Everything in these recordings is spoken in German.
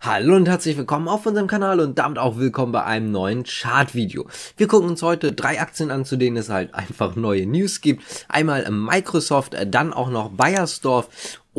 Hallo und herzlich willkommen auf unserem Kanal und damit auch willkommen bei einem neuen Chart-Video. Wir gucken uns heute drei Aktien an, zu denen es halt einfach neue News gibt. Einmal Microsoft, dann auch noch Bayersdorf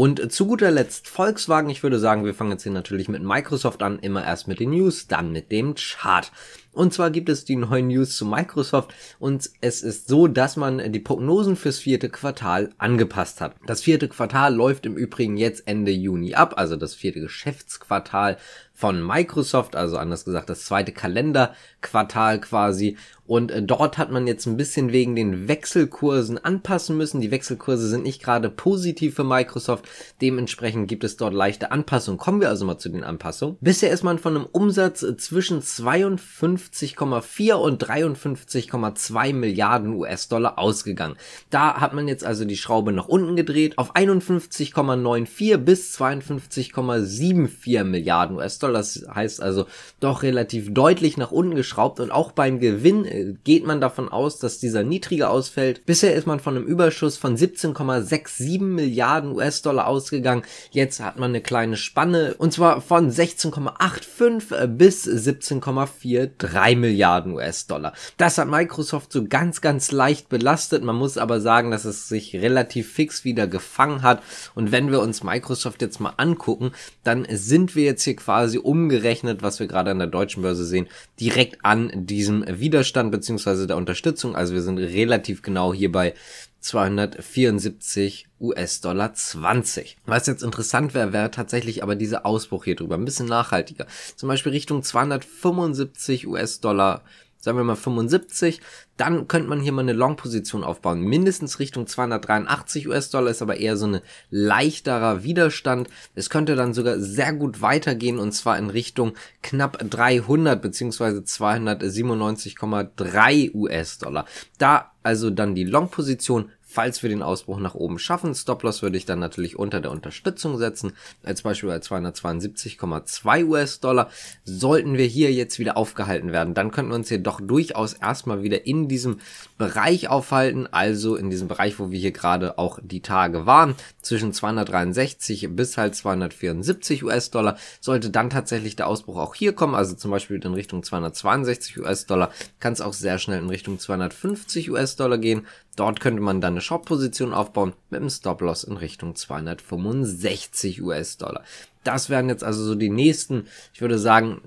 und zu guter Letzt Volkswagen. Ich würde sagen, wir fangen jetzt hier natürlich mit Microsoft an. Immer erst mit den News, dann mit dem Chart. Und zwar gibt es die neuen News zu Microsoft und es ist so, dass man die Prognosen fürs vierte Quartal angepasst hat. Das vierte Quartal läuft im Übrigen jetzt Ende Juni ab, also das vierte Geschäftsquartal von Microsoft, also anders gesagt das zweite Kalenderquartal quasi. Und äh, dort hat man jetzt ein bisschen wegen den Wechselkursen anpassen müssen. Die Wechselkurse sind nicht gerade positiv für Microsoft. Dementsprechend gibt es dort leichte Anpassungen. Kommen wir also mal zu den Anpassungen. Bisher ist man von einem Umsatz äh, zwischen 52,4 und 53,2 Milliarden US-Dollar ausgegangen. Da hat man jetzt also die Schraube nach unten gedreht auf 51,94 bis 52,74 Milliarden US-Dollar soll. Das heißt also doch relativ deutlich nach unten geschraubt und auch beim Gewinn äh, geht man davon aus, dass dieser niedriger ausfällt. Bisher ist man von einem Überschuss von 17,67 Milliarden US-Dollar ausgegangen. Jetzt hat man eine kleine Spanne und zwar von 16,85 äh, bis 17,43 Milliarden US-Dollar. Das hat Microsoft so ganz, ganz leicht belastet. Man muss aber sagen, dass es sich relativ fix wieder gefangen hat. Und wenn wir uns Microsoft jetzt mal angucken, dann sind wir jetzt hier quasi umgerechnet, was wir gerade an der deutschen Börse sehen, direkt an diesem Widerstand beziehungsweise der Unterstützung. Also wir sind relativ genau hier bei 274 US-Dollar 20. Was jetzt interessant wäre, wäre tatsächlich aber dieser Ausbruch hier drüber, ein bisschen nachhaltiger. Zum Beispiel Richtung 275 US-Dollar sagen wir mal 75, dann könnte man hier mal eine Long-Position aufbauen. Mindestens Richtung 283 US-Dollar ist aber eher so ein leichterer Widerstand. Es könnte dann sogar sehr gut weitergehen und zwar in Richtung knapp 300 beziehungsweise 297,3 US-Dollar. Da also dann die Long-Position falls wir den Ausbruch nach oben schaffen. Stop-Loss würde ich dann natürlich unter der Unterstützung setzen, als Beispiel bei 272,2 US-Dollar. Sollten wir hier jetzt wieder aufgehalten werden, dann könnten wir uns hier doch durchaus erstmal wieder in diesem Bereich aufhalten, also in diesem Bereich, wo wir hier gerade auch die Tage waren, zwischen 263 bis halt 274 US-Dollar. Sollte dann tatsächlich der Ausbruch auch hier kommen, also zum Beispiel in Richtung 262 US-Dollar, kann es auch sehr schnell in Richtung 250 US-Dollar gehen. Dort könnte man dann eine Short-Position aufbauen mit einem Stop-Loss in Richtung 265 US-Dollar. Das wären jetzt also so die nächsten, ich würde sagen,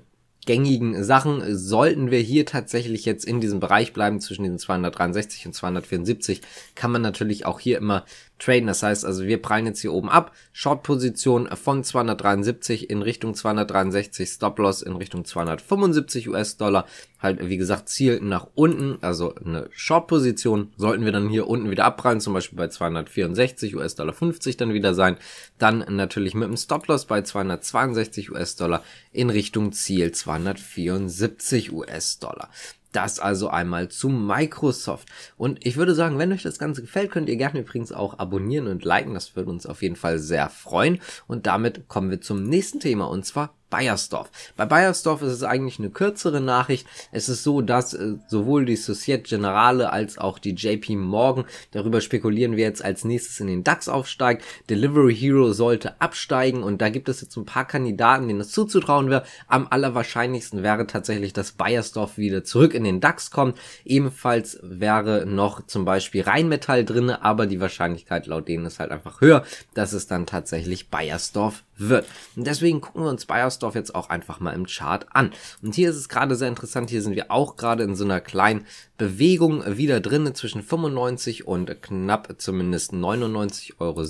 gängigen Sachen. Sollten wir hier tatsächlich jetzt in diesem Bereich bleiben zwischen den 263 und 274, kann man natürlich auch hier immer traden. Das heißt also, wir prallen jetzt hier oben ab. Short-Position von 273 in Richtung 263, Stop-Loss in Richtung 275 US-Dollar. Halt, wie gesagt, Ziel nach unten, also eine Short-Position. Sollten wir dann hier unten wieder abprallen, zum Beispiel bei 264 US-Dollar 50 dann wieder sein. Dann natürlich mit einem Stop-Loss bei 262 US-Dollar in Richtung Ziel 274 US-Dollar. Das also einmal zu Microsoft. Und ich würde sagen, wenn euch das Ganze gefällt, könnt ihr gerne übrigens auch abonnieren und liken. Das würde uns auf jeden Fall sehr freuen. Und damit kommen wir zum nächsten Thema und zwar Bayersdorf. Bei Bayersdorf ist es eigentlich eine kürzere Nachricht. Es ist so, dass äh, sowohl die Societe Generale als auch die JP Morgan, darüber spekulieren wir jetzt als nächstes in den DAX aufsteigt. Delivery Hero sollte absteigen und da gibt es jetzt ein paar Kandidaten, denen es zuzutrauen wäre. Am allerwahrscheinlichsten wäre tatsächlich, dass Bayersdorf wieder zurück in den DAX kommt. Ebenfalls wäre noch zum Beispiel Rheinmetall drinne, aber die Wahrscheinlichkeit laut denen ist halt einfach höher, dass es dann tatsächlich Bayersdorf wird. Und deswegen gucken wir uns Bayersdorf jetzt auch einfach mal im Chart an. Und hier ist es gerade sehr interessant, hier sind wir auch gerade in so einer kleinen Bewegung wieder drin zwischen 95 und knapp zumindest 99,70 Euro.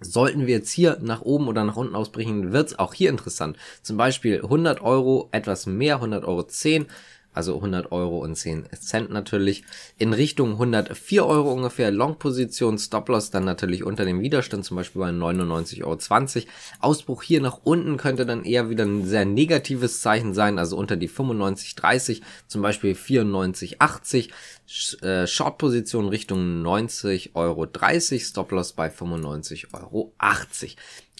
Sollten wir jetzt hier nach oben oder nach unten ausbrechen, wird es auch hier interessant. Zum Beispiel 100 Euro, etwas mehr, 100 Euro 10 also 100 Euro und 10 Cent natürlich, in Richtung 104 Euro ungefähr, Long-Position, Stop-Loss dann natürlich unter dem Widerstand, zum Beispiel bei 99,20 Euro. Ausbruch hier nach unten könnte dann eher wieder ein sehr negatives Zeichen sein, also unter die 95,30, zum Beispiel 94,80. Äh, Short-Position Richtung 90,30 Euro, Stop-Loss bei 95,80 Euro.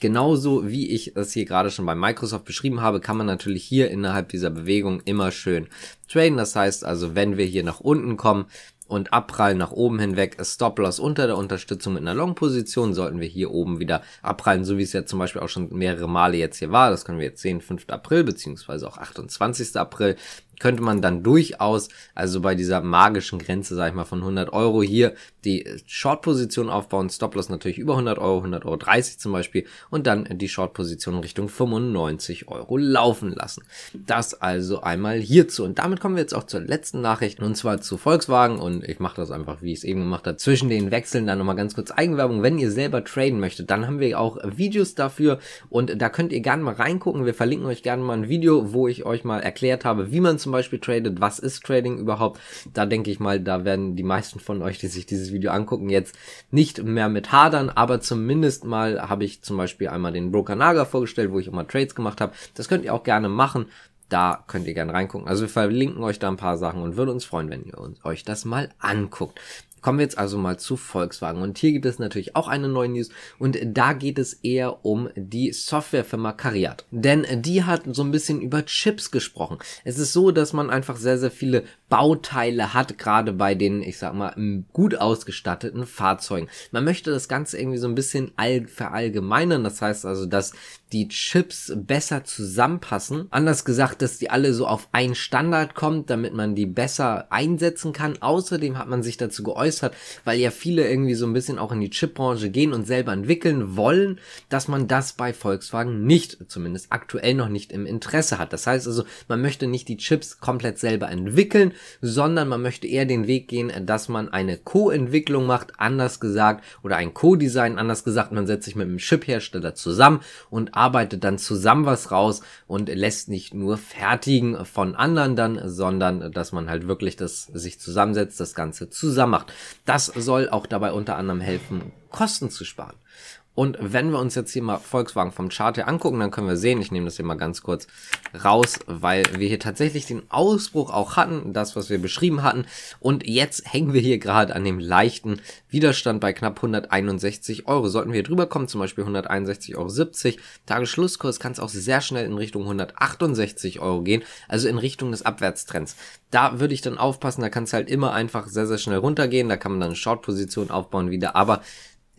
Genauso wie ich es hier gerade schon bei Microsoft beschrieben habe, kann man natürlich hier innerhalb dieser Bewegung immer schön traden. Das heißt also, wenn wir hier nach unten kommen und abprallen nach oben hinweg, Stop-Loss unter der Unterstützung mit einer Long-Position, sollten wir hier oben wieder abprallen, so wie es ja zum Beispiel auch schon mehrere Male jetzt hier war. Das können wir jetzt sehen, 5. April beziehungsweise auch 28. April könnte man dann durchaus, also bei dieser magischen Grenze, sag ich mal, von 100 Euro hier die äh, Short-Position aufbauen, Stop-Loss natürlich über 100 Euro, 100 Euro 30 zum Beispiel und dann die Short-Position Richtung 95 Euro laufen lassen. Das also einmal hierzu und damit kommen wir jetzt auch zur letzten Nachricht und zwar zu Volkswagen und ich mache das einfach, wie ich es eben gemacht habe, zwischen den Wechseln dann nochmal ganz kurz Eigenwerbung. Wenn ihr selber traden möchtet, dann haben wir auch Videos dafür und da könnt ihr gerne mal reingucken. Wir verlinken euch gerne mal ein Video, wo ich euch mal erklärt habe, wie man zum zum Beispiel tradet, was ist Trading überhaupt, da denke ich mal, da werden die meisten von euch, die sich dieses Video angucken, jetzt nicht mehr mit hadern, aber zumindest mal habe ich zum Beispiel einmal den Broker Naga vorgestellt, wo ich immer Trades gemacht habe. Das könnt ihr auch gerne machen. Da könnt ihr gerne reingucken. Also wir verlinken euch da ein paar Sachen und würden uns freuen, wenn ihr uns, euch das mal anguckt. Kommen wir jetzt also mal zu Volkswagen. Und hier gibt es natürlich auch eine neue News. Und da geht es eher um die Softwarefirma Cariat. Denn die hat so ein bisschen über Chips gesprochen. Es ist so, dass man einfach sehr, sehr viele Bauteile hat, gerade bei den, ich sag mal, gut ausgestatteten Fahrzeugen. Man möchte das Ganze irgendwie so ein bisschen all verallgemeinern. Das heißt also, dass die Chips besser zusammenpassen. Anders gesagt, dass die alle so auf einen Standard kommt, damit man die besser einsetzen kann. Außerdem hat man sich dazu geäußert, geäußert, weil ja viele irgendwie so ein bisschen auch in die Chipbranche gehen und selber entwickeln wollen, dass man das bei Volkswagen nicht, zumindest aktuell noch nicht im Interesse hat. Das heißt also, man möchte nicht die Chips komplett selber entwickeln, sondern man möchte eher den Weg gehen, dass man eine Co-Entwicklung macht, anders gesagt, oder ein Co-Design, anders gesagt, man setzt sich mit einem Chiphersteller zusammen und arbeitet dann zusammen was raus und lässt nicht nur fertigen von anderen dann, sondern dass man halt wirklich das sich zusammensetzt, das Ganze zusammen macht. Das soll auch dabei unter anderem helfen, Kosten zu sparen. Und wenn wir uns jetzt hier mal Volkswagen vom Chart her angucken, dann können wir sehen, ich nehme das hier mal ganz kurz raus, weil wir hier tatsächlich den Ausbruch auch hatten, das, was wir beschrieben hatten. Und jetzt hängen wir hier gerade an dem leichten Widerstand bei knapp 161 Euro. Sollten wir hier drüber kommen, zum Beispiel 161,70 Euro, Tagesschlusskurs kann es auch sehr schnell in Richtung 168 Euro gehen, also in Richtung des Abwärtstrends. Da würde ich dann aufpassen, da kann es halt immer einfach sehr, sehr schnell runtergehen, da kann man dann eine Short-Position aufbauen wieder, aber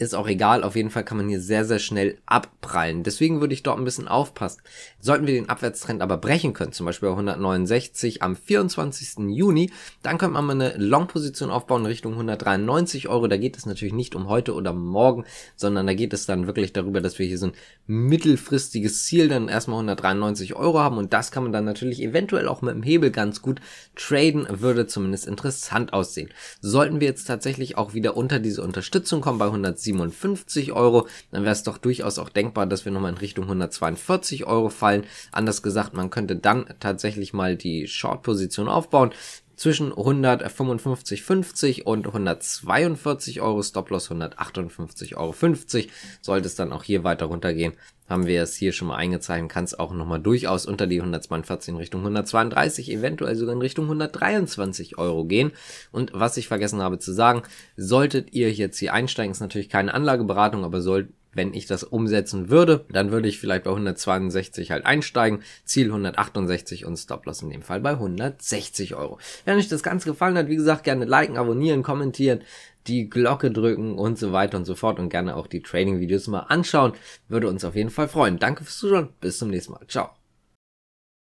ist auch egal. Auf jeden Fall kann man hier sehr, sehr schnell abprallen. Deswegen würde ich dort ein bisschen aufpassen. Sollten wir den Abwärtstrend aber brechen können, zum Beispiel bei 169 am 24. Juni, dann könnte man mal eine Long-Position aufbauen Richtung 193 Euro. Da geht es natürlich nicht um heute oder morgen, sondern da geht es dann wirklich darüber, dass wir hier so ein mittelfristiges Ziel dann erstmal 193 Euro haben und das kann man dann natürlich eventuell auch mit dem Hebel ganz gut traden, würde zumindest interessant aussehen. Sollten wir jetzt tatsächlich auch wieder unter diese Unterstützung kommen bei 107 157 Euro, dann wäre es doch durchaus auch denkbar, dass wir nochmal in Richtung 142 Euro fallen. Anders gesagt, man könnte dann tatsächlich mal die Short-Position aufbauen zwischen 155,50 und 142 Euro, Stop-Loss 158,50 Euro. Sollte es dann auch hier weiter runtergehen, haben wir es hier schon mal eingezeichnet, kann es auch nochmal durchaus unter die 142 in Richtung 132, eventuell sogar in Richtung 123 Euro gehen. Und was ich vergessen habe zu sagen, solltet ihr jetzt hier einsteigen, ist natürlich keine Anlageberatung, aber solltet wenn ich das umsetzen würde, dann würde ich vielleicht bei 162 halt einsteigen, Ziel 168 und Stoploss in dem Fall bei 160 Euro. Wenn euch das Ganze gefallen hat, wie gesagt, gerne liken, abonnieren, kommentieren, die Glocke drücken und so weiter und so fort und gerne auch die Training-Videos mal anschauen. Würde uns auf jeden Fall freuen. Danke fürs Zuschauen, bis zum nächsten Mal. Ciao.